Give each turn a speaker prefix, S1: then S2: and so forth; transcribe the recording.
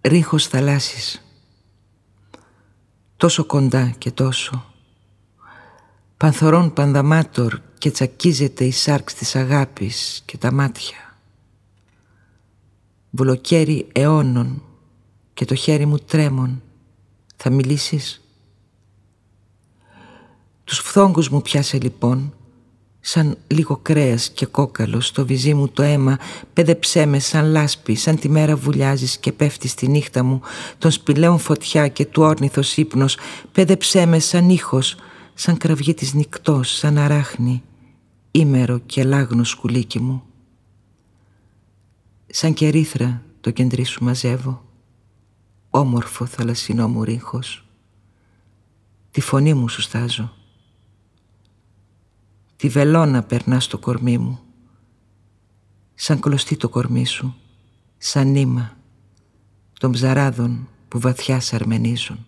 S1: ρίχος θαλάσσης. Τόσο κοντά και τόσο. Πανθορών πανδαμάτορ και τσακίζεται η σάρξ της αγάπης και τα μάτια. Βουλοκαίρι αιώνων και το χέρι μου τρέμων, Θα μιλήσεις. Τους φθόγκους μου πιάσε λοιπόν Σαν λίγο κρέας και κόκαλος στο βυζί μου το αίμα Πέδεψέ με σαν λάσπη, σαν τη μέρα βουλιάζεις και πέφτεις στη νύχτα μου Τον σπηλαίων φωτιά και του όρνηθος ύπνος Πέδεψέ με σαν ήχος, σαν κραυγή της νυκτός, σαν αράχνη Ήμερο και λάγνος σκουλίκι μου Σαν κερίθρα το κεντρί σου μαζεύω Όμορφο θαλασσινό μου ρίχος Τη φωνή μου σου στάζω Τη βελόνα περνάς στο κορμί μου. Σαν κλωστή το κορμί σου, σαν νήμα των ψαράδων που βαθιά σαρμενίζουν.